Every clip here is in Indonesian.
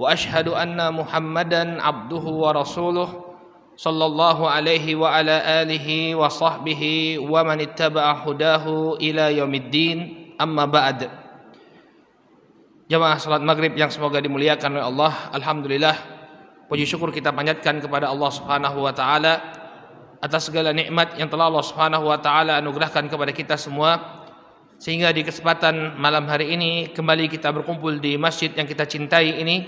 muhammadan abduhu wa عبده ورسوله صلى الله عليه وعلى wa وصحبه ومن man ittaba'a hudahu يوم الدين amma بعد Jamaah salat maghrib yang semoga dimuliakan oleh Allah Alhamdulillah Puji syukur kita panjatkan kepada Allah subhanahu wa ta'ala Atas segala nikmat yang telah Allah subhanahu wa ta'ala anugerahkan kepada kita semua Sehingga di kesempatan malam hari ini Kembali kita berkumpul di masjid yang kita cintai ini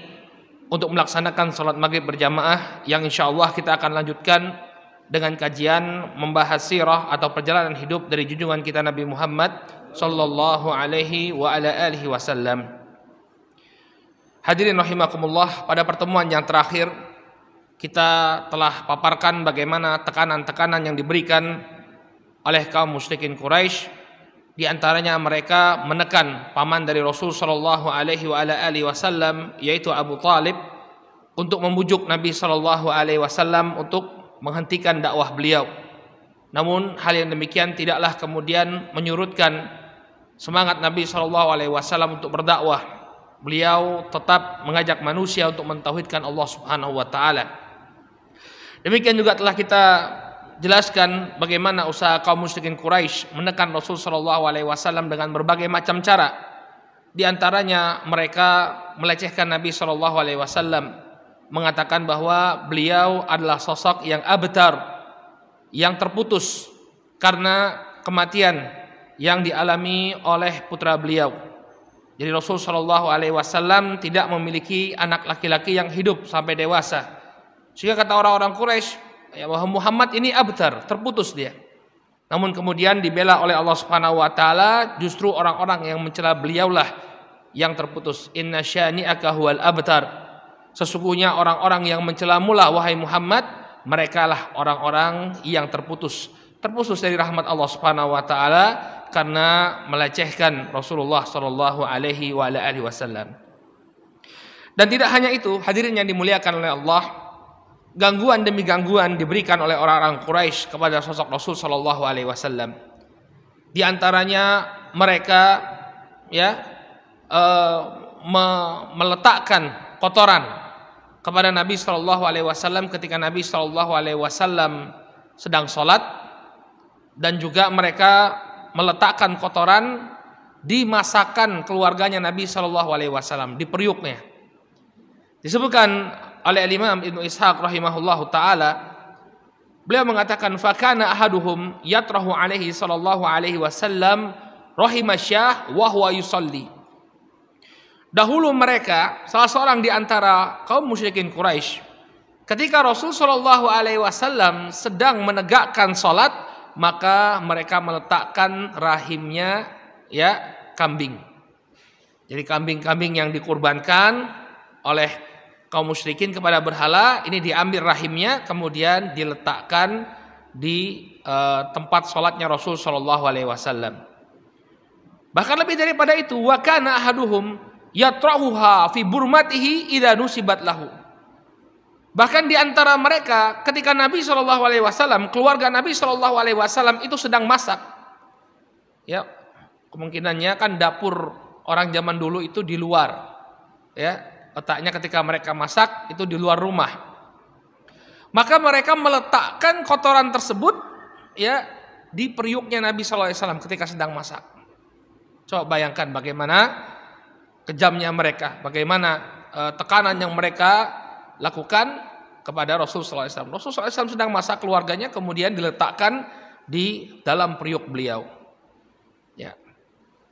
untuk melaksanakan sholat maghrib berjamaah yang insya Allah kita akan lanjutkan dengan kajian membahas sirah atau perjalanan hidup dari junjungan kita Nabi Muhammad sallallahu alaihi wa ala alihi wasallam. Hadirin rahimakumullah, pada pertemuan yang terakhir kita telah paparkan bagaimana tekanan-tekanan yang diberikan oleh kaum musyrikin Quraisy di antaranya mereka menekan paman dari Rasul Shallallahu Alaihi Wasallam yaitu Abu Talib untuk membujuk Nabi Shallallahu Alaihi Wasallam untuk menghentikan dakwah beliau. Namun hal yang demikian tidaklah kemudian menyurutkan semangat Nabi Shallallahu Alaihi Wasallam untuk berdakwah. Beliau tetap mengajak manusia untuk mentauhidkan Allah Subhanahu Wa Taala. Demikian juga telah kita jelaskan bagaimana usaha kaum musyrikin Quraisy menekan Rasul Shallallahu Alaihi Wasallam dengan berbagai macam cara. Di antaranya mereka melecehkan Nabi Shallallahu Alaihi Wasallam, mengatakan bahwa beliau adalah sosok yang abtar, yang terputus karena kematian yang dialami oleh putra beliau. Jadi Rasul Shallallahu Alaihi Wasallam tidak memiliki anak laki-laki yang hidup sampai dewasa. Sehingga kata orang-orang Quraisy, ya Muhammad ini abtar, terputus dia. Namun kemudian dibela oleh Allah Subhanahu wa taala, justru orang-orang yang mencela beliaulah yang terputus. Inna syani'aka huwal abtar. Sesungguhnya orang-orang yang mencela mula wahai Muhammad, merekalah orang-orang yang terputus. Terputus dari rahmat Allah Subhanahu wa taala karena melecehkan Rasulullah sallallahu alaihi wasallam. Dan tidak hanya itu, hadirin yang dimuliakan oleh Allah, gangguan demi gangguan diberikan oleh orang-orang Quraisy kepada sosok Rasul Shallallahu Alaihi Wasallam. Di antaranya mereka ya e, me, meletakkan kotoran kepada Nabi Shallallahu Alaihi Wasallam ketika Nabi Shallallahu Alaihi Wasallam sedang sholat dan juga mereka meletakkan kotoran di masakan keluarganya Nabi Shallallahu Alaihi Wasallam di periuknya. Disebutkan oleh Imam Ibn Ishaq rahimahullahu taala beliau mengatakan fakana ahaduhum yatrahu alaihi sallallahu alaihi wasallam rahimasyah wa huwa yusalli dahulu mereka salah seorang di antara kaum musyrikin Quraisy ketika Rasul sallallahu alaihi wasallam sedang menegakkan salat maka mereka meletakkan rahimnya ya kambing jadi kambing-kambing yang dikurbankan oleh kaum musyrikin kepada berhala ini diambil rahimnya kemudian diletakkan di uh, tempat sholatnya Rasul Shallallahu Alaihi Wasallam. Bahkan lebih daripada itu, wakana ahaduhum yatrahuha fi burmatihi idanu nusibat Bahkan di antara mereka ketika Nabi Shallallahu alaihi wasallam, keluarga Nabi Shallallahu alaihi wasallam itu sedang masak. Ya, kemungkinannya kan dapur orang zaman dulu itu di luar. Ya, letaknya ketika mereka masak itu di luar rumah. Maka mereka meletakkan kotoran tersebut ya di periuknya Nabi Shallallahu Alaihi Wasallam ketika sedang masak. Coba bayangkan bagaimana kejamnya mereka, bagaimana e, tekanan yang mereka lakukan kepada Rasul Shallallahu Alaihi Wasallam. Rasul Shallallahu Alaihi Wasallam sedang masak keluarganya kemudian diletakkan di dalam periuk beliau. Ya.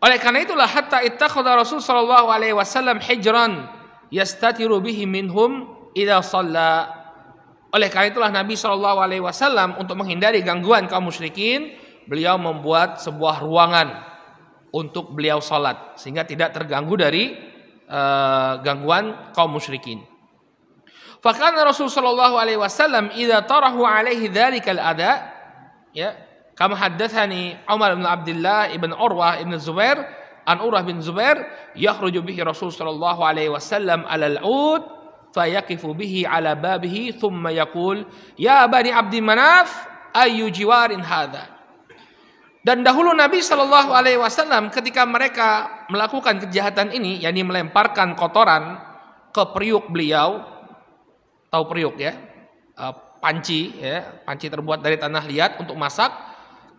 Oleh karena itulah hatta ittakhadha Rasul sallallahu alaihi wasallam hijran yastatiru bihi minhum idza shalla. Oleh karena itulah Nabi Shallallahu alaihi wasallam untuk menghindari gangguan kaum musyrikin, beliau membuat sebuah ruangan untuk beliau salat sehingga tidak terganggu dari uh, gangguan kaum musyrikin. Fakana Rasul sallallahu alaihi wasallam idza tarahu alaihi dzalikal ada ya kama haddatsani Umar bin Abdullah ibn Urwah ibn Zubair an Urah bin Zubair yakhruju bihi Rasul sallallahu alaihi wasallam alal ud fayaqifu bihi ala babihi thumma yaqul ya bani Abdi Manaf ayu jiwarin hadha dan dahulu Nabi sallallahu alaihi wasallam ketika mereka melakukan kejahatan ini yakni melemparkan kotoran ke periuk beliau tahu periuk ya eh, panci ya panci terbuat dari tanah liat untuk masak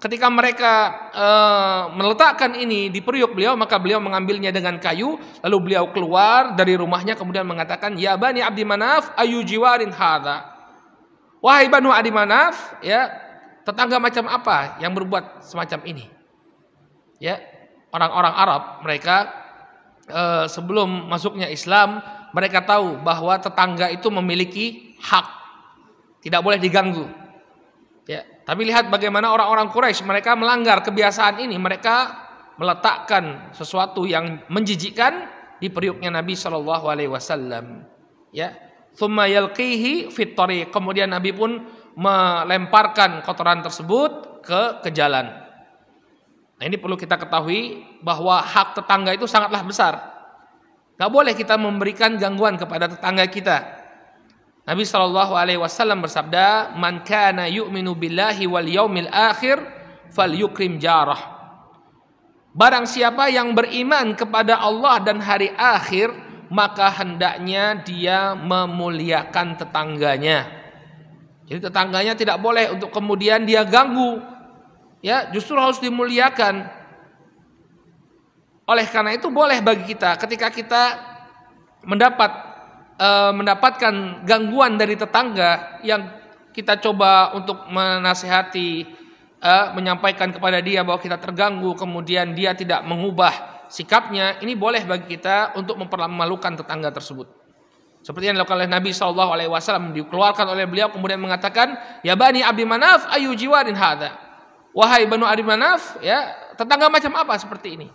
ketika mereka e, meletakkan ini di periuk beliau maka beliau mengambilnya dengan kayu lalu beliau keluar dari rumahnya kemudian mengatakan ya bani abdi manaf ayu jiwarin hada wahai banu abdi manaf ya tetangga macam apa yang berbuat semacam ini ya orang-orang Arab mereka e, sebelum masuknya Islam mereka tahu bahwa tetangga itu memiliki hak tidak boleh diganggu tapi lihat bagaimana orang-orang Quraisy mereka melanggar kebiasaan ini, mereka meletakkan sesuatu yang menjijikkan di periuknya Nabi Shallallahu alaihi wasallam. Ya. thumayalkihi fitori. Kemudian Nabi pun melemparkan kotoran tersebut ke ke jalan. Nah, ini perlu kita ketahui bahwa hak tetangga itu sangatlah besar. Gak boleh kita memberikan gangguan kepada tetangga kita. Nabi Shallallahu Alaihi Wasallam bersabda, "Man kana yu'minu billahi wal yaumil akhir, fal yukrim jarah." Barang siapa yang beriman kepada Allah dan hari akhir, maka hendaknya dia memuliakan tetangganya. Jadi tetangganya tidak boleh untuk kemudian dia ganggu. Ya, justru harus dimuliakan. Oleh karena itu boleh bagi kita ketika kita mendapat Eh, mendapatkan gangguan dari tetangga yang kita coba untuk menasehati, e, menyampaikan kepada dia bahwa kita terganggu, kemudian dia tidak mengubah sikapnya, ini boleh bagi kita untuk mempermalukan tetangga tersebut. Seperti yang dilakukan oleh Nabi Shallallahu Alaihi Wasallam dikeluarkan oleh beliau kemudian mengatakan, ya bani Abi Manaf ayu jiwarin hada. Wahai banu Abi Manaf, ya tetangga macam apa seperti ini?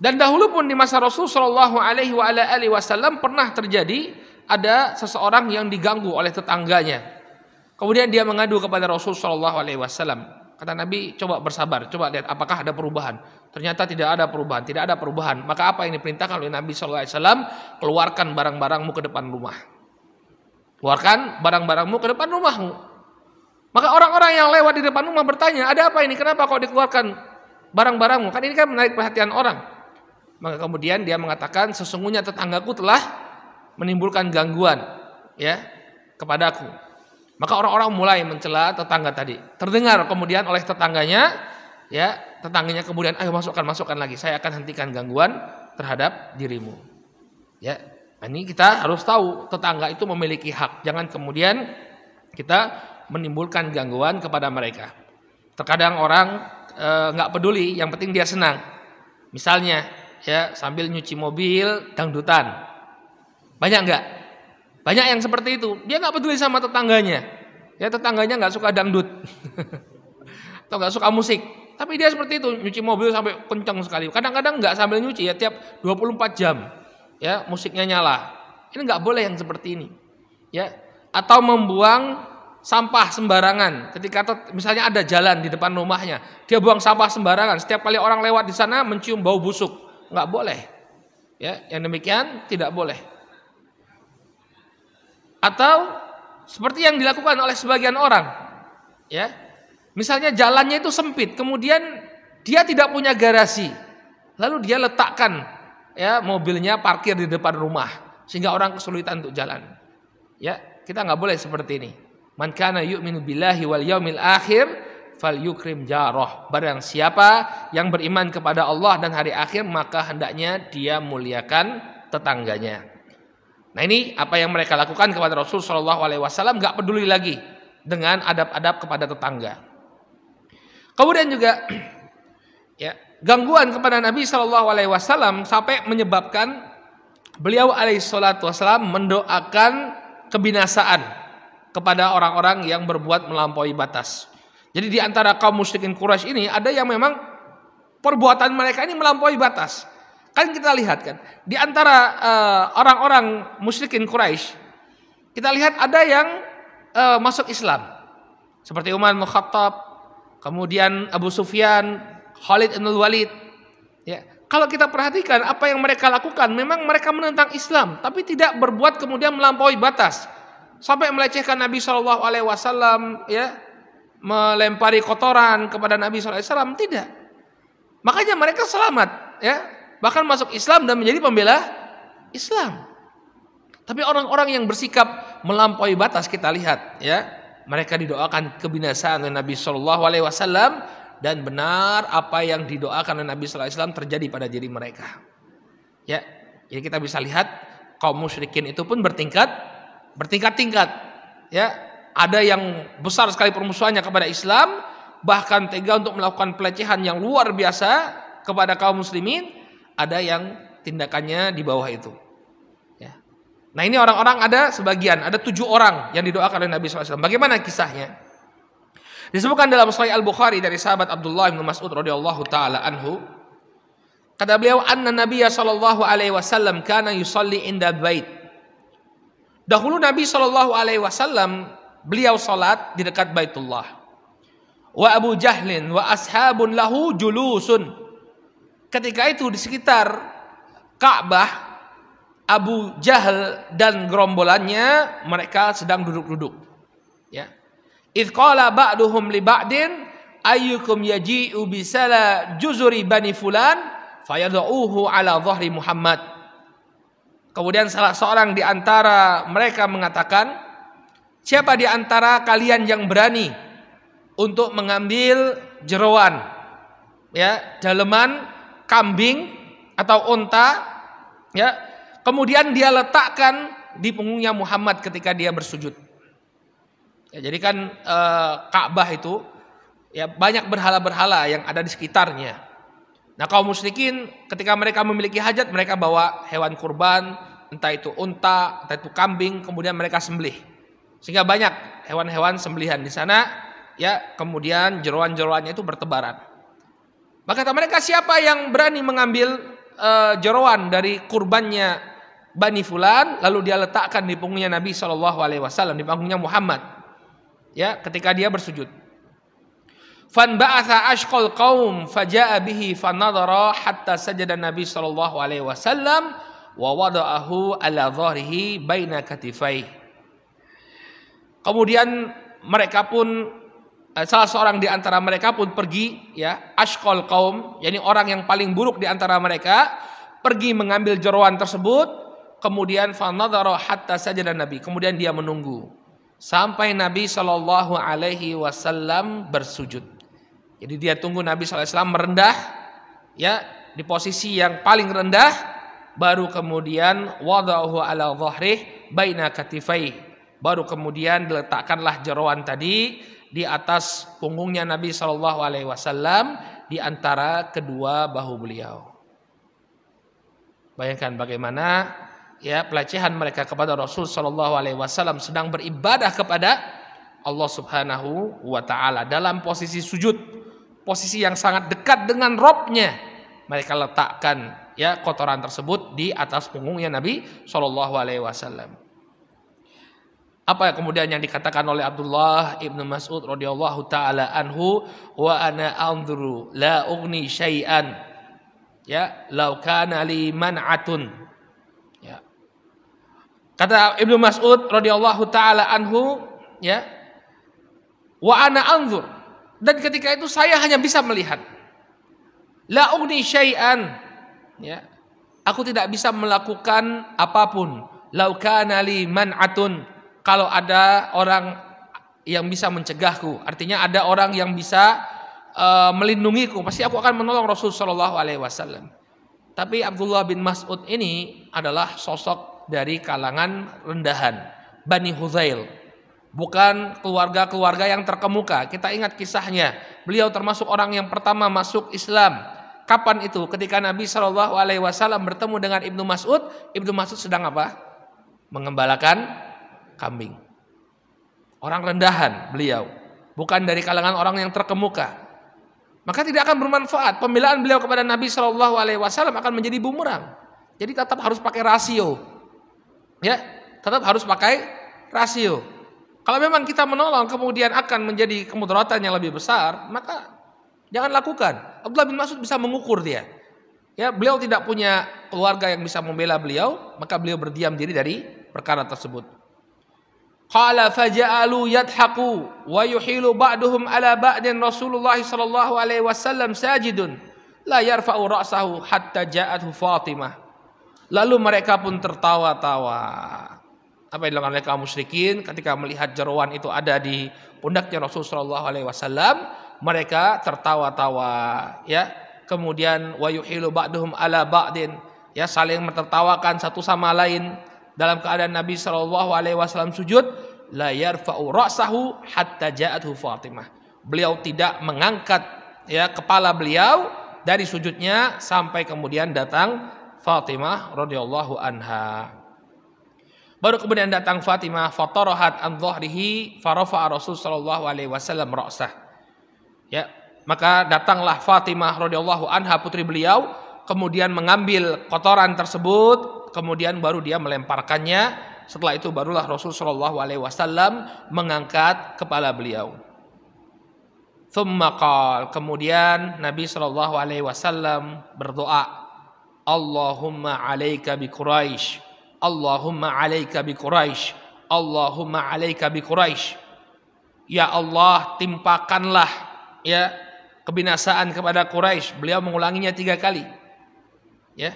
Dan dahulu pun di masa Rasul Shallallahu Alaihi Wasallam pernah terjadi ada seseorang yang diganggu oleh tetangganya. Kemudian dia mengadu kepada Rasul Shallallahu Alaihi Wasallam. Kata Nabi, coba bersabar, coba lihat apakah ada perubahan. Ternyata tidak ada perubahan, tidak ada perubahan. Maka apa yang diperintahkan oleh Nabi Shallallahu Alaihi Wasallam? Keluarkan barang-barangmu ke depan rumah. Keluarkan barang-barangmu ke depan rumahmu. Maka orang-orang yang lewat di depan rumah bertanya, ada apa ini? Kenapa kau dikeluarkan barang-barangmu? Kan ini kan menarik perhatian orang. Maka kemudian dia mengatakan sesungguhnya tetanggaku telah menimbulkan gangguan ya kepadaku. Maka orang-orang mulai mencela tetangga tadi. Terdengar kemudian oleh tetangganya ya tetangganya kemudian ayo masukkan masukkan lagi. Saya akan hentikan gangguan terhadap dirimu. Ya, ini kita harus tahu tetangga itu memiliki hak. Jangan kemudian kita menimbulkan gangguan kepada mereka. Terkadang orang eh, nggak e, peduli, yang penting dia senang. Misalnya ya sambil nyuci mobil dangdutan. Banyak nggak? Banyak yang seperti itu. Dia nggak peduli sama tetangganya. Ya tetangganya nggak suka dangdut atau nggak suka musik. Tapi dia seperti itu nyuci mobil sampai kenceng sekali. Kadang-kadang nggak sambil nyuci ya tiap 24 jam ya musiknya nyala. Ini nggak boleh yang seperti ini. Ya atau membuang sampah sembarangan. Ketika misalnya ada jalan di depan rumahnya, dia buang sampah sembarangan. Setiap kali orang lewat di sana mencium bau busuk nggak boleh. Ya, yang demikian tidak boleh. Atau seperti yang dilakukan oleh sebagian orang, ya. Misalnya jalannya itu sempit, kemudian dia tidak punya garasi, lalu dia letakkan ya mobilnya parkir di depan rumah sehingga orang kesulitan untuk jalan. Ya, kita nggak boleh seperti ini. Man kana yu'minu billahi wal yaumil akhir fal yukrim jaroh Barang siapa yang beriman kepada Allah dan hari akhir maka hendaknya dia muliakan tetangganya. Nah ini apa yang mereka lakukan kepada Rasul Shallallahu Alaihi Wasallam nggak peduli lagi dengan adab-adab kepada tetangga. Kemudian juga ya gangguan kepada Nabi Shallallahu Alaihi Wasallam sampai menyebabkan beliau Alaihissalatu Wasallam mendoakan kebinasaan kepada orang-orang yang berbuat melampaui batas. Jadi di antara kaum musyrikin Quraisy ini ada yang memang perbuatan mereka ini melampaui batas. Kan kita lihat kan, di antara eh, orang-orang musyrikin Quraisy kita lihat ada yang uh, masuk Islam. Seperti Umar bin Khattab, kemudian Abu Sufyan, Khalid bin Walid. Ya, kalau kita perhatikan apa yang mereka lakukan, memang mereka menentang Islam, tapi tidak berbuat kemudian melampaui batas sampai melecehkan Nabi Shallallahu Alaihi Wasallam, ya melempari kotoran kepada Nabi SAW tidak. Makanya mereka selamat ya, bahkan masuk Islam dan menjadi pembela Islam. Tapi orang-orang yang bersikap melampaui batas kita lihat ya, mereka didoakan kebinasaan oleh Nabi Shallallahu Alaihi Wasallam dan benar apa yang didoakan oleh Nabi Shallallahu Alaihi Wasallam terjadi pada diri mereka. Ya, jadi kita bisa lihat kaum musyrikin itu pun bertingkat bertingkat-tingkat ya ada yang besar sekali permusuhannya kepada Islam, bahkan tega untuk melakukan pelecehan yang luar biasa kepada kaum muslimin, ada yang tindakannya di bawah itu. Ya. Nah ini orang-orang ada sebagian, ada tujuh orang yang didoakan oleh Nabi SAW. Bagaimana kisahnya? Disebutkan dalam Sahih Al Bukhari dari sahabat Abdullah bin Mas'ud radhiyallahu taala anhu, kata beliau, "Anna Nabiya sallallahu alaihi wasallam kana yusalli inda bait." Dahulu Nabi Shallallahu Alaihi Wasallam beliau salat di dekat Baitullah. Wa Abu Jahlin wa ashabun lahu julusun. Ketika itu di sekitar Ka'bah Abu Jahal dan gerombolannya mereka sedang duduk-duduk. Ya. Idqala ba'duhum li ba'din ayyukum yaji'u sala juzuri bani fulan fayad'uhu ala dhahri Muhammad. Kemudian salah seorang di antara mereka mengatakan, Siapa di antara kalian yang berani untuk mengambil jeroan ya, daleman kambing atau unta ya, kemudian dia letakkan di punggungnya Muhammad ketika dia bersujud. Ya, jadi kan e, Ka'bah itu ya banyak berhala-berhala yang ada di sekitarnya. Nah kaum musyrikin ketika mereka memiliki hajat mereka bawa hewan kurban, entah itu unta, entah itu kambing, kemudian mereka sembelih. Sehingga banyak hewan-hewan sembelihan di sana ya kemudian jeroan-jeroannya itu bertebaran. Maka kata mereka siapa yang berani mengambil e, eh, jeroan dari kurbannya Bani Fulan lalu dia letakkan di punggungnya Nabi Shallallahu Alaihi Wasallam di punggungnya Muhammad ya ketika dia bersujud. Fan ba'atha ashqal qaum faja'a bihi fanadara hatta sajada Nabi sallallahu alaihi wasallam wa wada'ahu ala dhahrihi baina katifaihi. Kemudian mereka pun eh, salah seorang di antara mereka pun pergi ya ashkol kaum yakni orang yang paling buruk di antara mereka pergi mengambil jeruan tersebut kemudian fanadhara hatta dan nabi kemudian dia menunggu sampai nabi Shallallahu alaihi wasallam bersujud jadi dia tunggu nabi sallallahu alaihi wasallam merendah ya di posisi yang paling rendah baru kemudian wadahu ala zahrih baina katifai Baru kemudian diletakkanlah jeroan tadi di atas punggungnya Nabi Shallallahu Alaihi Wasallam di antara kedua bahu beliau. Bayangkan bagaimana ya pelecehan mereka kepada Rasul Shallallahu Alaihi Wasallam sedang beribadah kepada Allah Subhanahu Wa Taala dalam posisi sujud, posisi yang sangat dekat dengan Robnya. Mereka letakkan ya kotoran tersebut di atas punggungnya Nabi Shallallahu Alaihi Wasallam. Apa kemudian yang dikatakan oleh Abdullah ibnu Mas'ud radhiyallahu taala anhu wa ana anzuru la ugni syai'an ya law kana li man'atun ya kata Ibnu Mas'ud radhiyallahu taala anhu ya wa ana anzur dan ketika itu saya hanya bisa melihat la ugni syai'an ya aku tidak bisa melakukan apapun law kana li man'atun kalau ada orang yang bisa mencegahku, artinya ada orang yang bisa uh, melindungiku, pasti aku akan menolong Rasul Shallallahu Alaihi Wasallam. Tapi Abdullah bin Mas'ud ini adalah sosok dari kalangan rendahan Bani Huzail, bukan keluarga-keluarga yang terkemuka. Kita ingat kisahnya, beliau termasuk orang yang pertama masuk Islam. Kapan itu? Ketika Nabi Shallallahu Alaihi Wasallam bertemu dengan Ibnu Mas'ud, Ibnu Mas'ud sedang apa? Mengembalakan kambing. Orang rendahan beliau, bukan dari kalangan orang yang terkemuka. Maka tidak akan bermanfaat. Pembelaan beliau kepada Nabi Shallallahu Alaihi Wasallam akan menjadi bumerang. Jadi tetap harus pakai rasio, ya, tetap harus pakai rasio. Kalau memang kita menolong kemudian akan menjadi kemudaratan yang lebih besar, maka jangan lakukan. Abdullah bin Mas'ud bisa mengukur dia. Ya, beliau tidak punya keluarga yang bisa membela beliau, maka beliau berdiam diri dari perkara tersebut. Qala faja'alu yadhaqu wa yuhilu ba'duhum ala ba'din Rasulullah sallallahu alaihi wasallam sajidun la yarfa'u ra'sahu hatta ja'athu Fatimah. Lalu mereka pun tertawa-tawa. Apa yang dilakukan oleh kaum musyrikin ketika melihat jeruan itu ada di pundaknya Rasulullah sallallahu alaihi wasallam, mereka tertawa-tawa, ya. Kemudian wa yuhilu ba'duhum ala ba'din, ya saling mentertawakan satu sama lain dalam keadaan Nabi Shallallahu Alaihi Wasallam sujud, layar faurosahu hatta jaatuhu Fatimah. Beliau tidak mengangkat ya kepala beliau dari sujudnya sampai kemudian datang Fatimah radhiyallahu anha. Baru kemudian datang Fatimah fatarahat an dhahrihi farafa'a Rasul sallallahu alaihi wasallam ra'sah. Ya, maka datanglah Fatimah radhiyallahu anha putri beliau kemudian mengambil kotoran tersebut kemudian baru dia melemparkannya. Setelah itu barulah Rasul Shallallahu Alaihi Wasallam mengangkat kepala beliau. Thummaqal. Kemudian Nabi Shallallahu Alaihi Wasallam berdoa, Allahumma alaika bi Quraisy, Allahumma alaika bi Quraisy, Allahumma alaika bi Quraisy. Ya Allah, timpakanlah ya kebinasaan kepada Quraisy. Beliau mengulanginya tiga kali. Ya,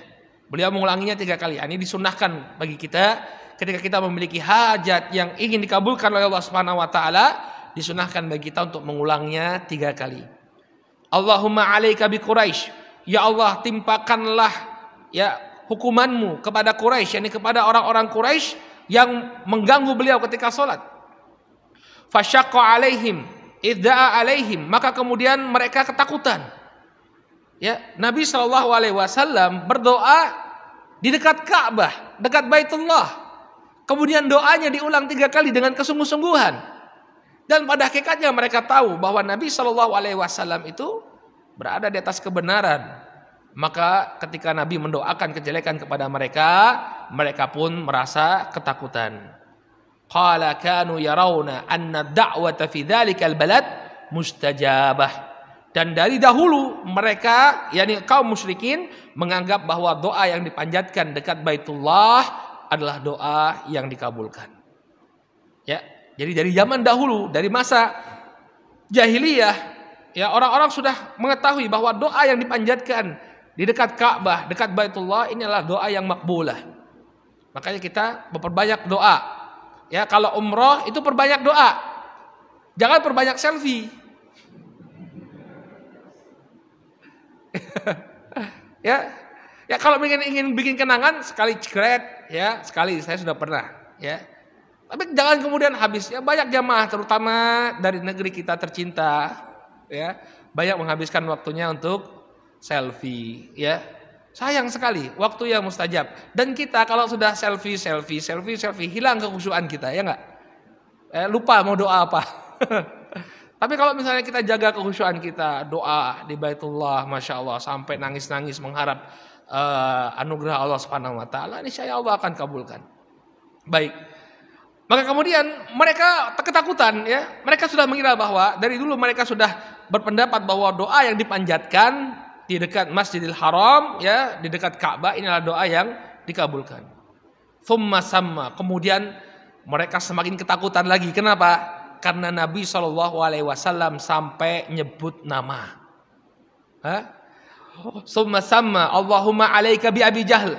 Beliau mengulanginya tiga kali. Ini disunahkan bagi kita ketika kita memiliki hajat yang ingin dikabulkan oleh Allah Subhanahu wa taala, disunahkan bagi kita untuk mengulangnya tiga kali. Allahumma alaika bi Quraisy. Ya Allah, timpakanlah ya hukumanmu kepada Quraisy, yakni kepada orang-orang Quraisy yang mengganggu beliau ketika sholat. Fasyaqqa alaihim, idza'a alaihim, maka kemudian mereka ketakutan ya Nabi Shallallahu Alaihi Wasallam berdoa di dekat Ka'bah, dekat Baitullah. Kemudian doanya diulang tiga kali dengan kesungguh-sungguhan. Dan pada hakikatnya mereka tahu bahwa Nabi Shallallahu Alaihi Wasallam itu berada di atas kebenaran. Maka ketika Nabi mendoakan kejelekan kepada mereka, mereka pun merasa ketakutan. Qala kanu yarawna anna da'wata fi dhalikal balad mustajabah dan dari dahulu mereka yakni kaum musyrikin menganggap bahwa doa yang dipanjatkan dekat Baitullah adalah doa yang dikabulkan. Ya. Jadi dari zaman dahulu, dari masa jahiliyah, ya orang-orang sudah mengetahui bahwa doa yang dipanjatkan di dekat Ka'bah, dekat Baitullah ini adalah doa yang makbulah. Makanya kita memperbanyak doa. Ya, kalau umroh itu perbanyak doa. Jangan perbanyak selfie. ya, ya kalau ingin ingin bikin kenangan sekali cekret, ya sekali saya sudah pernah, ya. Tapi jangan kemudian habis ya banyak jamaah terutama dari negeri kita tercinta, ya banyak menghabiskan waktunya untuk selfie, ya. Sayang sekali waktu yang mustajab. Dan kita kalau sudah selfie, selfie, selfie, selfie hilang kekhusyuan kita, ya nggak Eh, lupa mau doa apa. Tapi kalau misalnya kita jaga kehusuan kita, doa di Baitullah, Masya Allah, sampai nangis-nangis mengharap uh, anugerah Allah Subhanahu wa taala, niscaya Allah akan kabulkan. Baik. Maka kemudian mereka ketakutan ya. Mereka sudah mengira bahwa dari dulu mereka sudah berpendapat bahwa doa yang dipanjatkan di dekat Masjidil Haram ya, di dekat Ka'bah inilah doa yang dikabulkan. Thumma sama. Kemudian mereka semakin ketakutan lagi. Kenapa? karena Nabi Shallallahu Alaihi Wasallam sampai nyebut nama. Hah? Summa sama Allahumma alaika bi Abi jahl,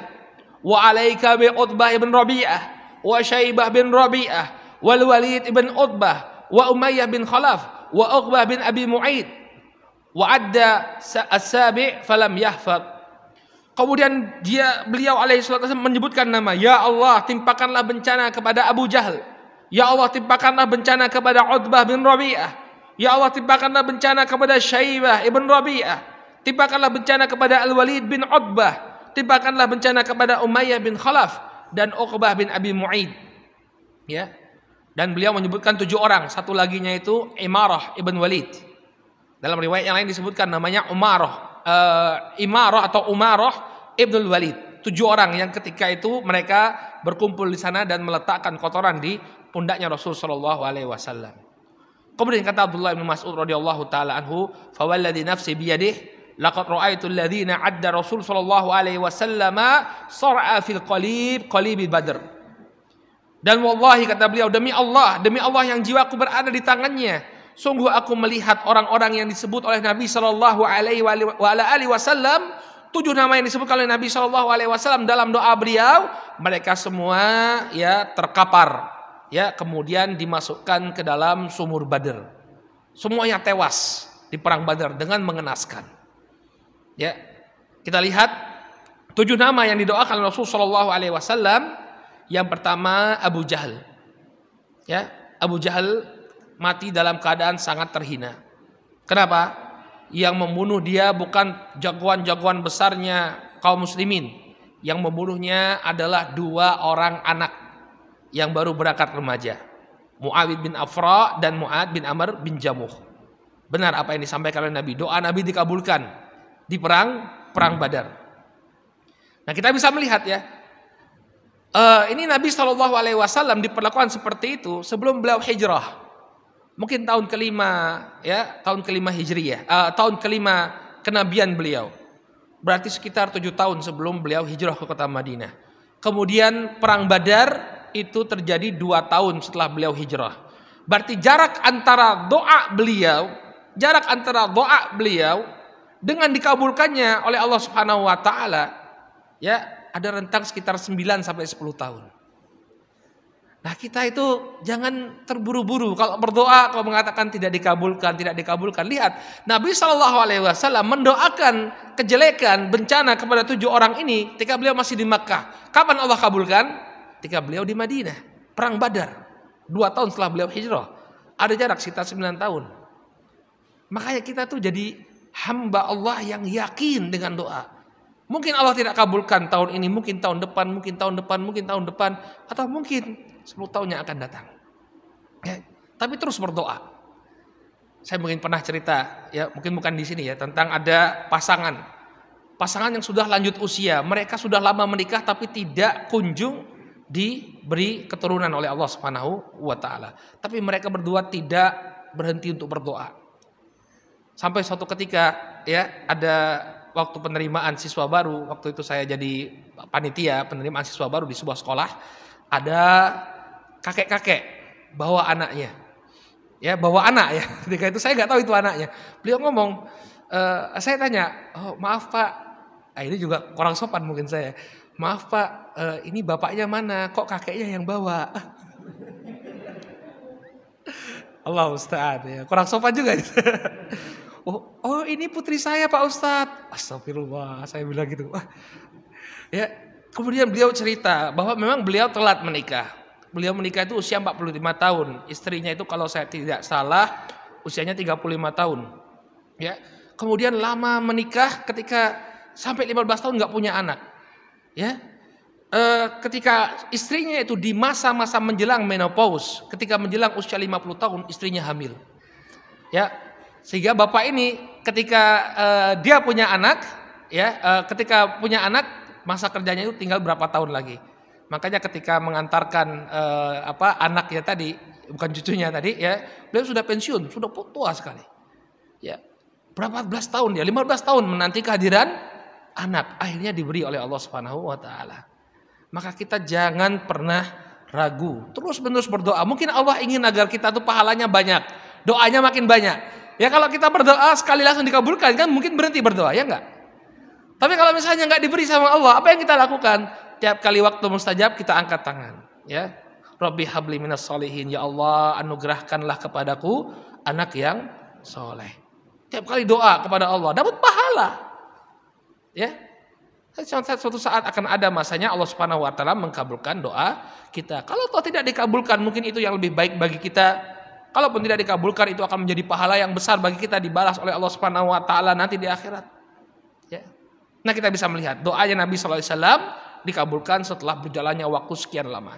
wa alaika bi Utbah ibn Rabi'ah wa Syaibah bin Rabi'ah wal Walid ibn Utbah wa Umayyah bin Khalaf wa Uqbah bin Abi Mu'aid wa adda as-sabi' falam yahfad Kemudian dia beliau alaihi menyebutkan nama, "Ya Allah, timpakanlah bencana kepada Abu Jahal." Ya Allah timpakanlah bencana kepada Utbah bin Rabi'ah. Ya Allah timpakanlah bencana kepada Syaibah ibn Rabi'ah. Timpakanlah bencana kepada Al-Walid bin Utbah. Timpakanlah bencana kepada Umayyah bin Khalaf dan Uqbah bin Abi Mu'id. Ya. Dan beliau menyebutkan tujuh orang. Satu laginya itu Imarah ibn Walid. Dalam riwayat yang lain disebutkan namanya Umarah. Uh, Imarah atau Umarah ibn Walid tujuh orang yang ketika itu mereka berkumpul di sana dan meletakkan kotoran di pundaknya Rasul Shallallahu Alaihi Wasallam. Kemudian kata Abdullah bin Mas'ud radhiyallahu taala anhu, "Fawalladhi nafsi biyadih laqad ra'aitu alladhina 'adda Rasul sallallahu alaihi wasallam sar'a fil qalib qalib Badr." Dan wallahi kata beliau, demi Allah, demi Allah yang jiwaku berada di tangannya, sungguh aku melihat orang-orang yang disebut oleh Nabi sallallahu alaihi wasallam Tujuh nama yang disebutkan oleh Nabi Shallallahu Alaihi Wasallam dalam doa beliau, mereka semua ya terkapar, ya kemudian dimasukkan ke dalam sumur Badr. Semuanya tewas di perang Badar dengan mengenaskan. Ya, kita lihat tujuh nama yang didoakan oleh Rasul Shallallahu Alaihi Wasallam. Yang pertama Abu Jahal. Ya, Abu Jahal mati dalam keadaan sangat terhina. Kenapa? yang membunuh dia bukan jagoan-jagoan besarnya kaum muslimin. Yang membunuhnya adalah dua orang anak yang baru berangkat remaja. Muawid bin Afra dan Muad bin Amr bin Jamuh. Benar apa yang disampaikan oleh Nabi. Doa Nabi dikabulkan di perang perang hmm. Badar. Nah kita bisa melihat ya, uh, ini Nabi Shallallahu Alaihi Wasallam diperlakukan seperti itu sebelum beliau hijrah mungkin tahun kelima ya tahun kelima hijriyah uh, eh, tahun kelima kenabian beliau berarti sekitar tujuh tahun sebelum beliau hijrah ke kota Madinah kemudian perang Badar itu terjadi dua tahun setelah beliau hijrah berarti jarak antara doa beliau jarak antara doa beliau dengan dikabulkannya oleh Allah Subhanahu wa taala ya ada rentang sekitar 9 sampai 10 tahun Nah kita itu jangan terburu-buru. Kalau berdoa, kalau mengatakan tidak dikabulkan, tidak dikabulkan. Lihat, Nabi Shallallahu Alaihi Wasallam mendoakan kejelekan, bencana kepada tujuh orang ini ketika beliau masih di Makkah. Kapan Allah kabulkan? Ketika beliau di Madinah, perang Badar, dua tahun setelah beliau hijrah. Ada jarak sekitar sembilan tahun. Makanya kita tuh jadi hamba Allah yang yakin dengan doa. Mungkin Allah tidak kabulkan tahun ini, mungkin tahun depan, mungkin tahun depan, mungkin tahun depan, atau mungkin 10 tahun yang akan datang. Ya, tapi terus berdoa. Saya mungkin pernah cerita, ya mungkin bukan di sini ya, tentang ada pasangan. Pasangan yang sudah lanjut usia, mereka sudah lama menikah tapi tidak kunjung diberi keturunan oleh Allah Subhanahu wa taala. Tapi mereka berdua tidak berhenti untuk berdoa. Sampai suatu ketika ya ada waktu penerimaan siswa baru, waktu itu saya jadi panitia penerimaan siswa baru di sebuah sekolah, ada kakek-kakek bawa anaknya. Ya, bawa anak ya. Ketika itu saya nggak tahu itu anaknya. Beliau ngomong, e, saya tanya, "Oh, maaf Pak." Nah, ini juga kurang sopan mungkin saya. "Maaf Pak, eh, ini bapaknya mana? Kok kakeknya yang bawa?" Allah Ustaz ya. Kurang sopan juga. oh, oh ini putri saya Pak Ustaz. Astagfirullah, saya bilang gitu. ya, kemudian beliau cerita bahwa memang beliau telat menikah beliau menikah itu usia 45 tahun. Istrinya itu kalau saya tidak salah usianya 35 tahun. Ya. Kemudian lama menikah ketika sampai 15 tahun nggak punya anak. Ya. E, ketika istrinya itu di masa-masa menjelang menopause, ketika menjelang usia 50 tahun istrinya hamil. Ya. Sehingga bapak ini ketika e, dia punya anak, ya, e, ketika punya anak masa kerjanya itu tinggal berapa tahun lagi? Makanya ketika mengantarkan eh, apa anak ya tadi, bukan cucunya tadi ya, beliau sudah pensiun, sudah tua sekali. Ya. Berapa belas tahun ya? 15 tahun menanti kehadiran anak. Akhirnya diberi oleh Allah Subhanahu wa taala. Maka kita jangan pernah ragu. Terus-menerus berdoa. Mungkin Allah ingin agar kita tuh pahalanya banyak, doanya makin banyak. Ya kalau kita berdoa sekali langsung dikabulkan kan mungkin berhenti berdoa, ya enggak? Tapi kalau misalnya enggak diberi sama Allah, apa yang kita lakukan? tiap kali waktu mustajab kita angkat tangan ya Robbi habli minas solihin ya Allah anugerahkanlah kepadaku anak yang soleh tiap kali doa kepada Allah dapat pahala ya suatu saat akan ada masanya Allah Subhanahu wa taala mengkabulkan doa kita. Kalau toh tidak dikabulkan, mungkin itu yang lebih baik bagi kita. Kalaupun tidak dikabulkan itu akan menjadi pahala yang besar bagi kita dibalas oleh Allah Subhanahu wa taala nanti di akhirat. Ya. Nah, kita bisa melihat doanya Nabi sallallahu dikabulkan setelah berjalannya waktu sekian lama.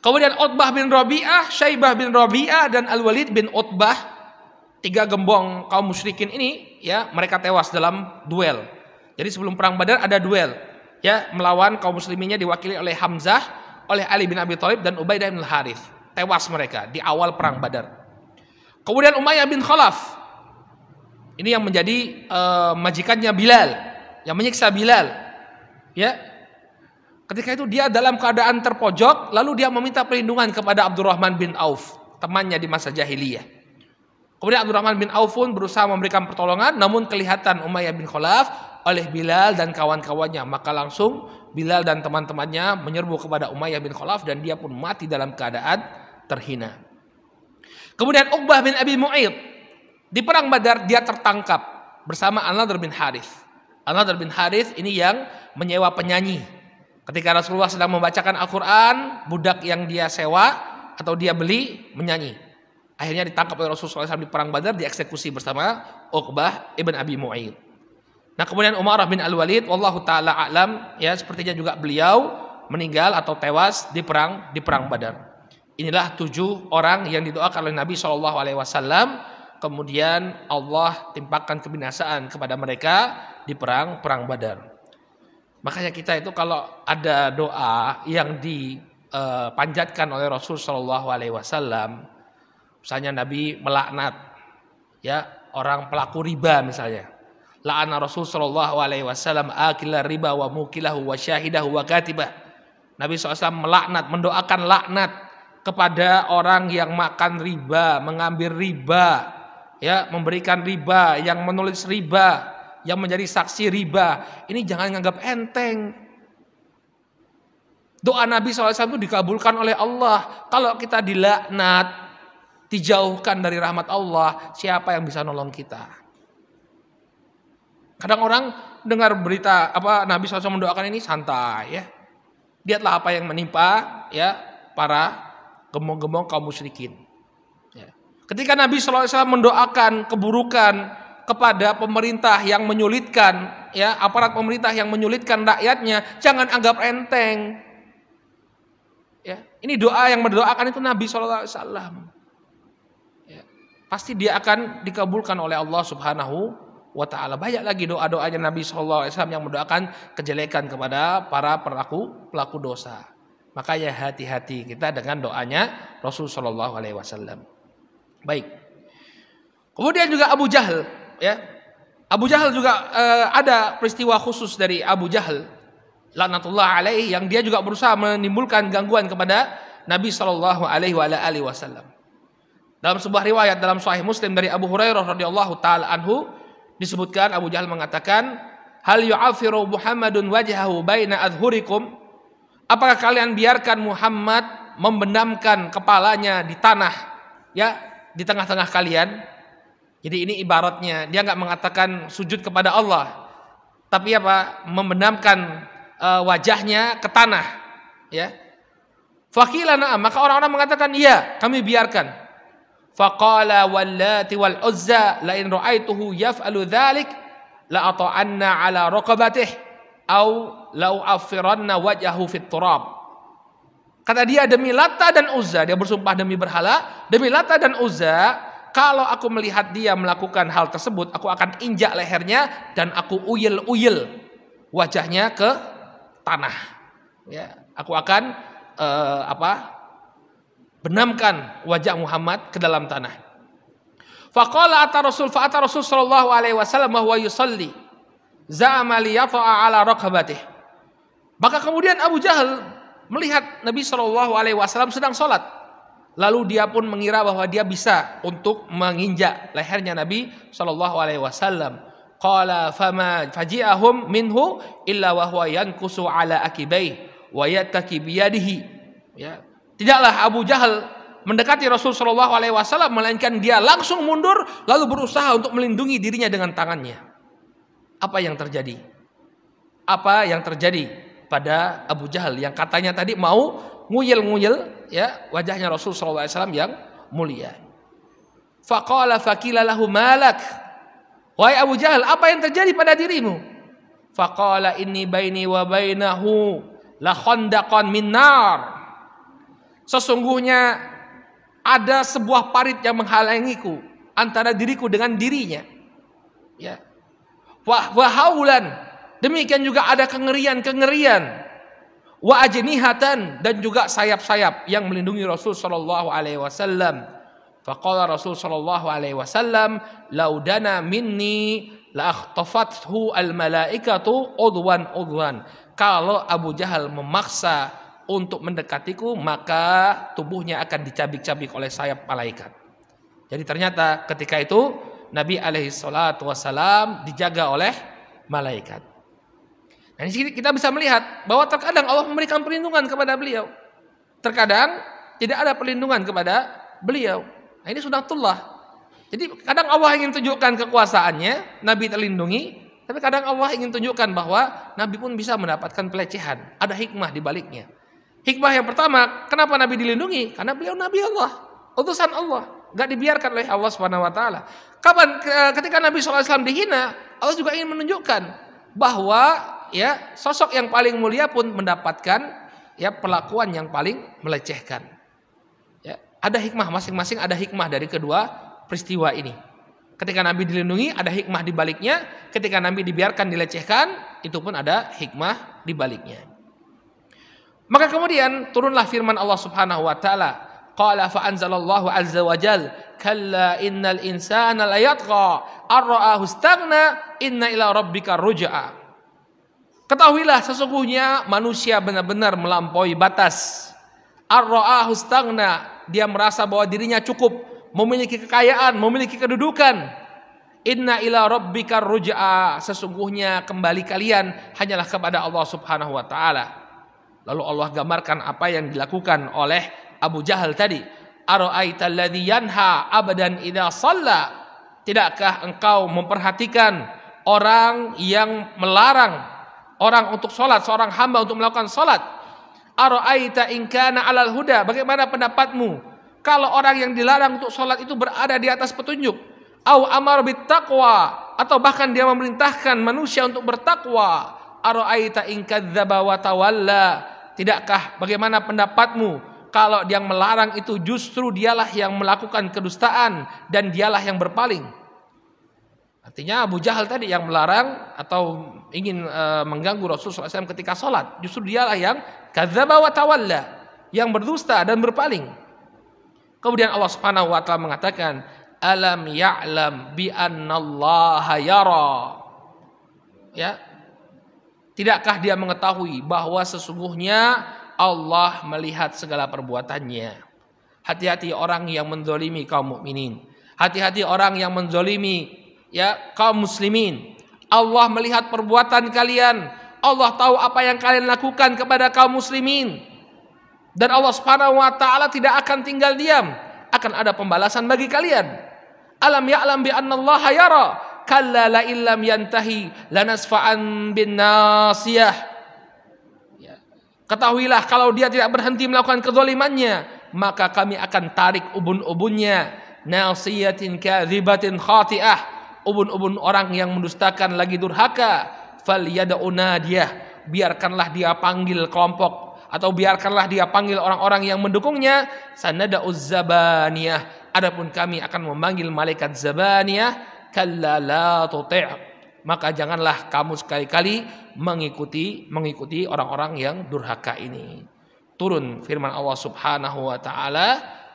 Kemudian Utbah bin Rabi'ah, Syaibah bin Rabi'ah dan Al-Walid bin Utbah, tiga gembong kaum musyrikin ini ya, mereka tewas dalam duel. Jadi sebelum perang Badar ada duel ya melawan kaum musliminnya diwakili oleh Hamzah, oleh Ali bin Abi Thalib dan Ubaidah bin Harith. Tewas mereka di awal perang Badar. Kemudian Umayyah bin Khalaf. Ini yang menjadi uh, majikannya Bilal, yang menyiksa Bilal. Ya, Ketika itu dia dalam keadaan terpojok, lalu dia meminta perlindungan kepada Abdurrahman bin Auf, temannya di masa jahiliyah. Kemudian Abdurrahman bin Auf pun berusaha memberikan pertolongan, namun kelihatan Umayyah bin Khalaf oleh Bilal dan kawan-kawannya. Maka langsung Bilal dan teman-temannya menyerbu kepada Umayyah bin Khalaf dan dia pun mati dalam keadaan terhina. Kemudian Uqbah bin Abi Mu'id di perang Badar dia tertangkap bersama Anadr bin Harith. Anadr bin Harith ini yang menyewa penyanyi Ketika Rasulullah sedang membacakan Al-Quran, budak yang dia sewa atau dia beli menyanyi. Akhirnya ditangkap oleh Rasulullah SAW di Perang Badar, dieksekusi bersama Uqbah ibn Abi Mu'ayyid. Nah kemudian Umar bin Al-Walid, Wallahu ta'ala alam, ya sepertinya juga beliau meninggal atau tewas di perang di perang Badar. Inilah tujuh orang yang didoakan oleh Nabi Shallallahu Alaihi Wasallam. Kemudian Allah timpakan kebinasaan kepada mereka di perang perang Badar. Makanya kita itu kalau ada doa yang dipanjatkan eh, oleh Rasul Shallallahu Alaihi Wasallam, misalnya Nabi melaknat ya orang pelaku riba misalnya, la'ana Rasul Shallallahu Alaihi Wasallam akilah riba wa mukilahu wa syahidahu wa katibah. Nabi SAW melaknat, mendoakan laknat kepada orang yang makan riba, mengambil riba, ya memberikan riba, yang menulis riba, yang menjadi saksi riba. Ini jangan nganggap enteng. Doa Nabi SAW itu dikabulkan oleh Allah. Kalau kita dilaknat, dijauhkan dari rahmat Allah, siapa yang bisa nolong kita? Kadang orang dengar berita apa Nabi SAW mendoakan ini santai ya. Lihatlah apa yang menimpa ya para gemong-gemong kaum musyrikin. Ya. Ketika Nabi SAW mendoakan keburukan kepada pemerintah yang menyulitkan, ya, aparat pemerintah yang menyulitkan rakyatnya, jangan anggap enteng. Ya, ini doa yang mendoakan itu Nabi saw Ya, pasti dia akan dikabulkan oleh Allah Subhanahu wa taala. Banyak lagi doa-doanya Nabi saw yang mendoakan kejelekan kepada para pelaku pelaku dosa. Makanya hati-hati kita dengan doanya Rasul Shallallahu Baik. Kemudian juga Abu Jahal ya. Abu Jahal juga uh, ada peristiwa khusus dari Abu Jahal laknatullah alaih yang dia juga berusaha menimbulkan gangguan kepada Nabi Shallallahu alaihi wasallam. Dalam sebuah riwayat dalam Sahih Muslim dari Abu Hurairah radhiyallahu taala anhu disebutkan Abu Jahal mengatakan, "Hal yu'afiru Muhammadun wajhahu baina adhurikum?" Apakah kalian biarkan Muhammad membenamkan kepalanya di tanah ya di tengah-tengah kalian? Jadi ini ibaratnya dia nggak mengatakan sujud kepada Allah, tapi apa membenamkan e, wajahnya ke tanah, ya. naam maka orang-orang mengatakan iya kami biarkan. Fakala wallati wal uzza la in ra'aituhu yaf'alu dalik la ata'anna ala raqabatih au lau afiranna wajahu fit turab. Kata dia demi Lata dan Uzza, dia bersumpah demi berhala, demi Lata dan Uzza, kalau aku melihat dia melakukan hal tersebut, aku akan injak lehernya dan aku uyil-uyil wajahnya ke tanah. Ya, aku akan uh, apa? benamkan wajah Muhammad ke dalam tanah. Faqala ata Rasul fa ata Rasul sallallahu alaihi wasallam wa yusalli za'ama liyata'a ala Maka kemudian Abu Jahal melihat Nabi sallallahu alaihi wasallam sedang salat Lalu dia pun mengira bahwa dia bisa untuk menginjak lehernya Nabi Shallallahu Alaihi Wasallam. Qala fama faji'ahum minhu illa wa huwa yankusu ala akibai wa yattaki biyadihi. Ya. Tidaklah Abu Jahal mendekati Rasul Shallallahu alaihi wasallam melainkan dia langsung mundur lalu berusaha untuk melindungi dirinya dengan tangannya. Apa yang terjadi? Apa yang terjadi pada Abu Jahal yang katanya tadi mau nguyel-nguyel ya wajahnya Rasul SAW yang mulia. Faqala lahu malak. Wahai Abu Jahal, apa yang terjadi pada dirimu? Faqala inni baini wa bainahu la khandaqan min nar. Sesungguhnya ada sebuah parit yang menghalangiku antara diriku dengan dirinya. Ya. Wah, wahaulan. Demikian juga ada kengerian-kengerian wa ajnihatan dan juga sayap-sayap yang melindungi Rasul sallallahu alaihi wasallam. Faqala Rasul sallallahu alaihi wasallam, "Laudana minni la akhtafathu al malaikatu udwan udwan." Kalau Abu Jahal memaksa untuk mendekatiku, maka tubuhnya akan dicabik-cabik oleh sayap malaikat. Jadi ternyata ketika itu Nabi alaihi salatu wasallam dijaga oleh malaikat. Dan di sini kita bisa melihat bahwa terkadang Allah memberikan perlindungan kepada beliau. Terkadang tidak ada perlindungan kepada beliau. Nah, ini sunatullah. Jadi kadang Allah ingin tunjukkan kekuasaannya, Nabi terlindungi, tapi kadang Allah ingin tunjukkan bahwa Nabi pun bisa mendapatkan pelecehan. Ada hikmah di baliknya. Hikmah yang pertama, kenapa Nabi dilindungi? Karena beliau Nabi Allah, utusan Allah Gak dibiarkan oleh Allah Subhanahu Kapan ketika Nabi SAW dihina, Allah juga ingin menunjukkan bahwa ya sosok yang paling mulia pun mendapatkan ya perlakuan yang paling melecehkan. Ya, ada hikmah masing-masing ada hikmah dari kedua peristiwa ini. Ketika Nabi dilindungi ada hikmah di baliknya, ketika Nabi dibiarkan dilecehkan itu pun ada hikmah di baliknya. Maka kemudian turunlah firman Allah Subhanahu wa taala, qala fa anzalallahu azza wajal kalla innal insana layatgha, ar inna ila rabbika ruj'a. Ketahuilah sesungguhnya manusia benar-benar melampaui batas. Ar-ra'ahu dia merasa bahwa dirinya cukup, memiliki kekayaan, memiliki kedudukan. Inna ila rabbika ruj'a, sesungguhnya kembali kalian hanyalah kepada Allah Subhanahu wa taala. Lalu Allah gambarkan apa yang dilakukan oleh Abu Jahal tadi. Ara'aita alladhi yanha abadan idza shalla? Tidakkah engkau memperhatikan orang yang melarang orang untuk sholat, seorang hamba untuk melakukan sholat. Aro'aita ingkana alal huda. Bagaimana pendapatmu? Kalau orang yang dilarang untuk sholat itu berada di atas petunjuk. Au amar bittaqwa. Atau bahkan dia memerintahkan manusia untuk bertakwa. Aro'aita inkadzaba wa Tidakkah bagaimana pendapatmu? Kalau yang melarang itu justru dialah yang melakukan kedustaan dan dialah yang berpaling. Artinya Abu Jahal tadi yang melarang atau ingin e, mengganggu Rasulullah SAW ketika sholat. Justru dialah yang wa tawalla. Yang berdusta dan berpaling. Kemudian Allah Subhanahu wa taala mengatakan, "Alam ya'lam bi annallaha yara." Ya. Tidakkah dia mengetahui bahwa sesungguhnya Allah melihat segala perbuatannya? Hati-hati orang yang menzolimi kaum mukminin. Hati-hati orang yang menzolimi ya kaum muslimin. Allah melihat perbuatan kalian. Allah tahu apa yang kalian lakukan kepada kaum muslimin. Dan Allah Subhanahu wa taala tidak akan tinggal diam, akan ada pembalasan bagi kalian. Alam ya'lam bi annallaha yara kalla la yantahi lanasfa'an bin nasiyah. Ya. Ketahuilah kalau dia tidak berhenti melakukan kezalimannya, maka kami akan tarik ubun-ubunnya nasiyatin kadhibatin khati'ah ubun-ubun orang yang mendustakan lagi durhaka falyad'una dia biarkanlah dia panggil kelompok atau biarkanlah dia panggil orang-orang yang mendukungnya sanada uzzabaniyah adapun kami akan memanggil malaikat zabaniyah kallala tuti' maka janganlah kamu sekali-kali mengikuti mengikuti orang-orang yang durhaka ini. Turun firman Allah Subhanahu wa taala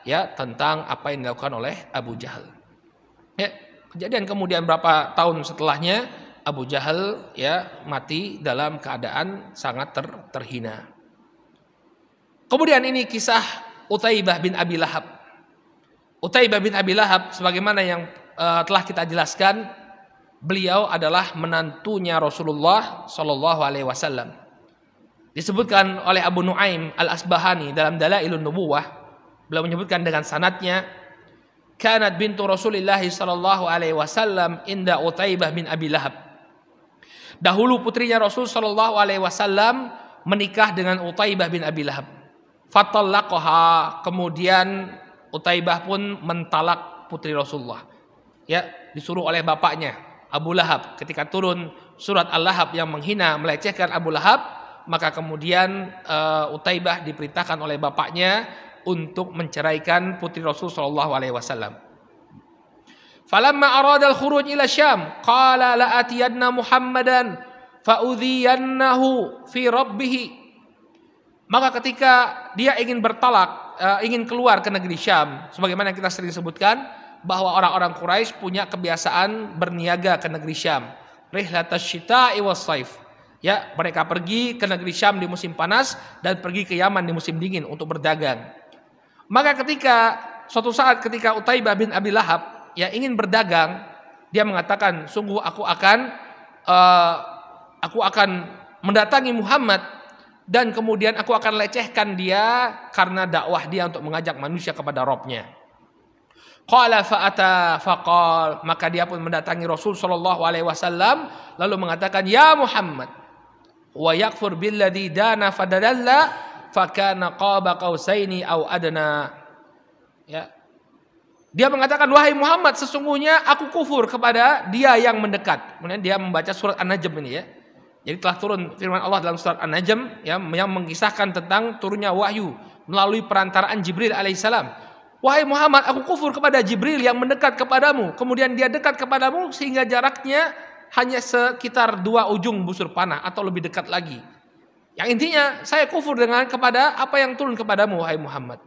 ya tentang apa yang dilakukan oleh Abu Jahal. Ya, kejadian kemudian berapa tahun setelahnya Abu Jahal ya mati dalam keadaan sangat ter, terhina. Kemudian ini kisah Utaibah bin Abi Lahab. Utaibah bin Abi Lahab sebagaimana yang uh, telah kita jelaskan, beliau adalah menantunya Rasulullah Shallallahu alaihi wasallam. Disebutkan oleh Abu Nuaim Al-Asbahani dalam Dalailun Nubuwah, beliau menyebutkan dengan sanatnya kanat bintu Rasulillah sallallahu alaihi wasallam inda Utaibah bin Abi Lahab. Dahulu putrinya Rasul sallallahu alaihi wasallam menikah dengan Utaibah bin Abi Lahab. Fatallaqaha, kemudian Utaibah pun mentalak putri Rasulullah. Ya, disuruh oleh bapaknya Abu Lahab ketika turun surat Al-Lahab yang menghina melecehkan Abu Lahab, maka kemudian uh, Utaibah diperintahkan oleh bapaknya untuk menceraikan putri Rasul sallallahu alaihi wasallam. Falamma arada al-khuruj ila Syam, qala la atiyanna Muhammadan udhiyannahu fi rabbih. Maka ketika dia ingin bertalak, eh, ingin keluar ke negeri Syam, sebagaimana kita sering sebutkan bahwa orang-orang Quraisy punya kebiasaan berniaga ke negeri Syam. Rihlatas syita'i was saif. Ya, mereka pergi ke negeri Syam di musim panas dan pergi ke Yaman di musim dingin untuk berdagang. Maka ketika suatu saat ketika Utaibah bin Abi Lahab ya ingin berdagang, dia mengatakan, "Sungguh aku akan uh, aku akan mendatangi Muhammad dan kemudian aku akan lecehkan dia karena dakwah dia untuk mengajak manusia kepada Robnya. Qala fa'ata faqal maka dia pun mendatangi Rasul sallallahu alaihi wasallam lalu mengatakan ya Muhammad wa yakfur billadi dana fadadalla fakana qaba qausaini au adna. Ya. Dia mengatakan wahai Muhammad sesungguhnya aku kufur kepada dia yang mendekat. Kemudian dia membaca surat An-Najm ini ya. Jadi telah turun firman Allah dalam surat An-Najm ya, yang mengisahkan tentang turunnya wahyu melalui perantaraan Jibril alaihissalam. Wahai Muhammad, aku kufur kepada Jibril yang mendekat kepadamu. Kemudian dia dekat kepadamu sehingga jaraknya hanya sekitar dua ujung busur panah atau lebih dekat lagi. Yang intinya saya kufur dengan kepada apa yang turun kepadamu wahai Muhammad.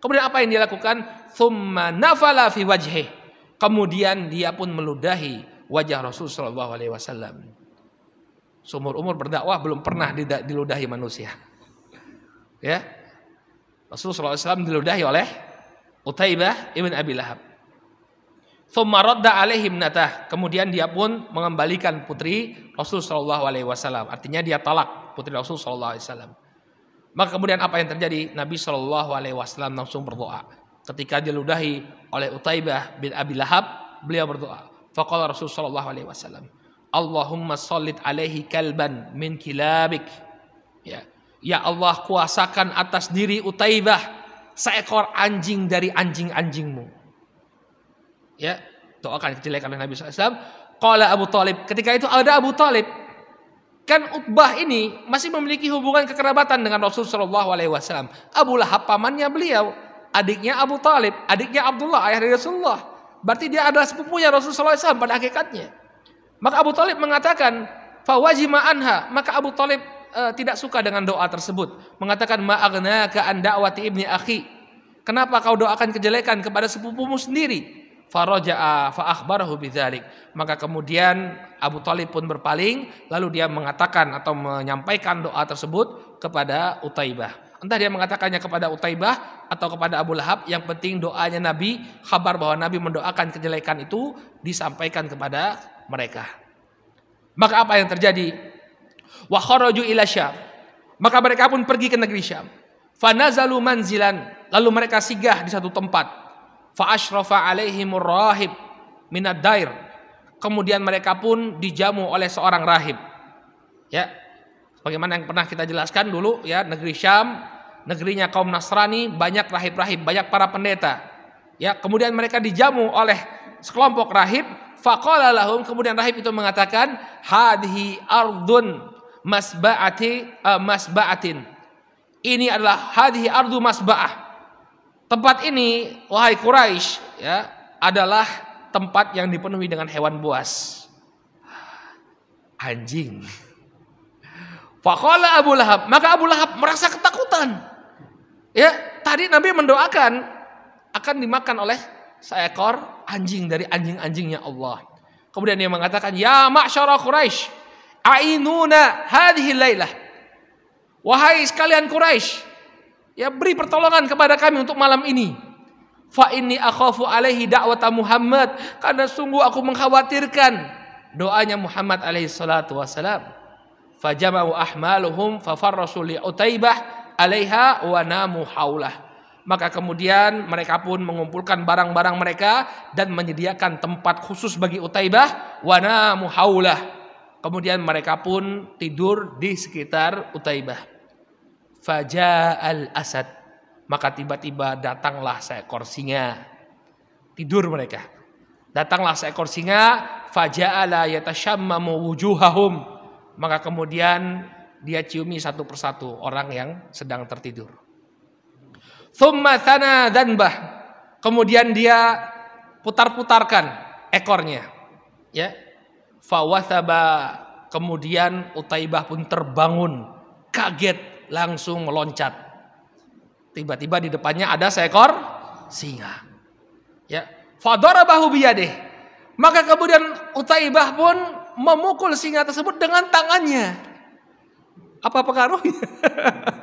Kemudian apa yang dia lakukan? Thumma nafala fi wajhih. Kemudian dia pun meludahi wajah Rasul Shallallahu alaihi wasallam. Seumur umur berdakwah belum pernah diludahi manusia. Ya. Rasulullah SAW diludahi oleh Utaibah ibn Abi Lahab. Thumma alaihim natah. Kemudian dia pun mengembalikan putri Rasul Shallallahu alaihi wasallam. Artinya dia talak putri Rasul Shallallahu Alaihi Wasallam. Maka kemudian apa yang terjadi? Nabi Shallallahu Alaihi Wasallam langsung berdoa. Ketika diludahi oleh Utaibah bin Abi Lahab, beliau berdoa. Fakallah Rasul Shallallahu Alaihi Wasallam, Allahumma salit alaihi kalban min kilabik. Ya. ya Allah kuasakan atas diri Utaibah seekor anjing dari anjing-anjingmu. Ya, doakan kejelekan oleh Nabi SAW. Qala Abu Talib. Ketika itu ada Abu Talib Kan Utbah ini masih memiliki hubungan kekerabatan dengan Rasul Shallallahu Alaihi Wasallam. Abu Lahab pamannya beliau, adiknya Abu Talib, adiknya Abdullah, ayah dari Rasulullah. Berarti dia adalah sepupunya Rasul Shallallahu Alaihi Wasallam pada hakikatnya. Maka Abu Talib mengatakan, fawajima anha. Maka Abu Talib e, tidak suka dengan doa tersebut. Mengatakan ma'agna ke anda da'wati ibni akhi. Kenapa kau doakan kejelekan kepada sepupumu sendiri? Faraja'a bidzalik. Maka kemudian Abu Talib pun berpaling lalu dia mengatakan atau menyampaikan doa tersebut kepada Utaibah. Entah dia mengatakannya kepada Utaibah atau kepada Abu Lahab, yang penting doanya Nabi, kabar bahwa Nabi mendoakan kejelekan itu disampaikan kepada mereka. Maka apa yang terjadi? Wa kharaju ila Maka mereka pun pergi ke negeri Syam. Fanazalu manzilan, lalu mereka singgah di satu tempat fa'ashrafa alaihimur rahib minad dair. Kemudian mereka pun dijamu oleh seorang rahib. Ya. Bagaimana yang pernah kita jelaskan dulu ya, negeri Syam, negerinya kaum Nasrani banyak rahib-rahib, banyak para pendeta. Ya, kemudian mereka dijamu oleh sekelompok rahib, faqala lahum kemudian rahib itu mengatakan hadhi ardun masba'ati eh, masba'atin. Ini adalah hadhi ardu masba'ah Tempat ini, wahai Quraisy, ya, adalah tempat yang dipenuhi dengan hewan buas. Anjing. Fakola Abu Lahab, maka Abu Lahab merasa ketakutan. Ya, tadi Nabi mendoakan akan dimakan oleh seekor anjing dari anjing-anjingnya Allah. Kemudian dia mengatakan, "Ya ma'syara Quraisy, ainuna hadhihi lailah." Wahai sekalian Quraisy, Ya beri pertolongan kepada kami untuk malam ini. Fa ini akhafu alaihi da'wata Muhammad karena sungguh aku mengkhawatirkan doanya Muhammad alaihi salatu wasalam. Fajama'u ahmaluhum fafarrasu li Utaibah alaiha wa namu haulah. Maka kemudian mereka pun mengumpulkan barang-barang mereka dan menyediakan tempat khusus bagi Utaibah wa namu haulah. Kemudian mereka pun tidur di sekitar Utaibah. Faja al asad. Maka tiba-tiba datanglah seekor singa. Tidur mereka. Datanglah seekor singa. Faja ala yatashammamu wujuhahum. Maka kemudian dia ciumi satu persatu orang yang sedang tertidur. Thumma thana danbah. Kemudian dia putar-putarkan ekornya. Ya. Fawathaba kemudian Utaibah pun terbangun kaget langsung meloncat. Tiba-tiba di depannya ada seekor singa. Ya, fadarabahu biyadih. Maka kemudian Utaibah pun memukul singa tersebut dengan tangannya. Apa pengaruhnya?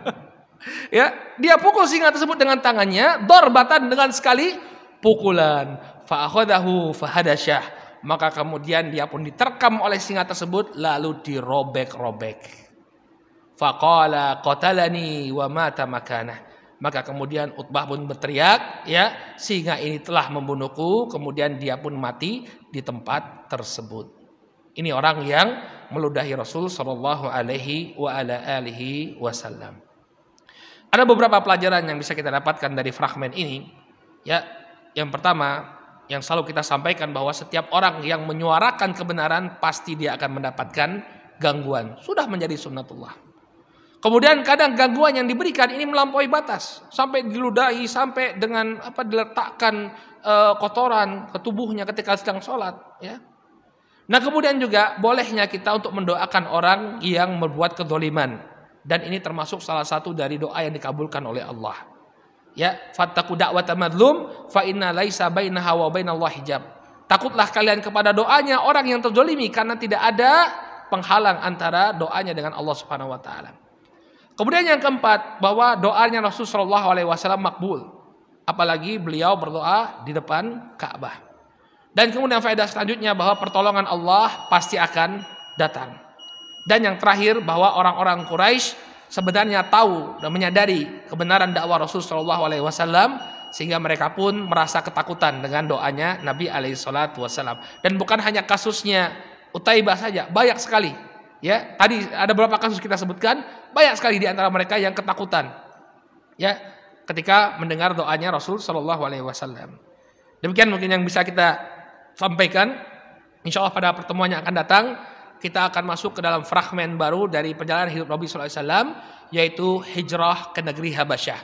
ya, dia pukul singa tersebut dengan tangannya, dorbatan dengan sekali pukulan. Fa'akhodahu fahadasyah. Maka kemudian dia pun diterkam oleh singa tersebut lalu dirobek-robek faqala qatalani wa mata makanah. Maka kemudian Utbah pun berteriak, ya, singa ini telah membunuhku, kemudian dia pun mati di tempat tersebut. Ini orang yang meludahi Rasul Shallallahu alaihi wa ala alihi wasallam. Ada beberapa pelajaran yang bisa kita dapatkan dari fragmen ini. Ya, yang pertama yang selalu kita sampaikan bahwa setiap orang yang menyuarakan kebenaran pasti dia akan mendapatkan gangguan. Sudah menjadi sunnatullah. Kemudian kadang gangguan yang diberikan ini melampaui batas, sampai diludahi, sampai dengan apa diletakkan e, kotoran ke tubuhnya ketika sedang sholat. Ya. Nah kemudian juga bolehnya kita untuk mendoakan orang yang berbuat kedoliman. Dan ini termasuk salah satu dari doa yang dikabulkan oleh Allah. Ya, fataku dakwah madlum fa inna laisa bainaha wa bainallah hijab. Takutlah kalian kepada doanya orang yang terzolimi karena tidak ada penghalang antara doanya dengan Allah Subhanahu wa taala. Kemudian yang keempat, bahwa doanya Rasulullah Shallallahu alaihi wasallam makbul. Apalagi beliau berdoa di depan Ka'bah. Dan kemudian faedah selanjutnya bahwa pertolongan Allah pasti akan datang. Dan yang terakhir bahwa orang-orang Quraisy sebenarnya tahu dan menyadari kebenaran dakwah Rasul Shallallahu alaihi wasallam sehingga mereka pun merasa ketakutan dengan doanya Nabi alaihi wasallam. Dan bukan hanya kasusnya Utaibah saja, banyak sekali Ya, tadi ada beberapa kasus kita sebutkan, banyak sekali di antara mereka yang ketakutan. Ya, ketika mendengar doanya Rasul Shallallahu alaihi wasallam. Demikian mungkin yang bisa kita sampaikan. Insya Allah pada pertemuan yang akan datang kita akan masuk ke dalam fragmen baru dari perjalanan hidup Nabi Shallallahu Alaihi Wasallam yaitu hijrah ke negeri Habasyah.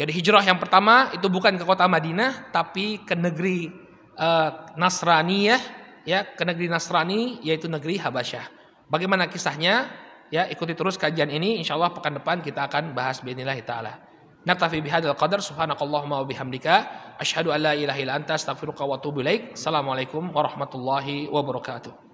Jadi hijrah yang pertama itu bukan ke kota Madinah tapi ke negeri uh, Nasraniyah ya ke negeri Nasrani yaitu negeri Habasyah. Bagaimana kisahnya? Ya, ikuti terus kajian ini. Insya Allah pekan depan kita akan bahas biinillahi ta'ala. Naktafi bihadal qadar subhanakallahumma wa bihamdika. Ashadu an la ilaha illa anta astaghfiruka wa atubu ilaik. Assalamualaikum warahmatullahi wabarakatuh.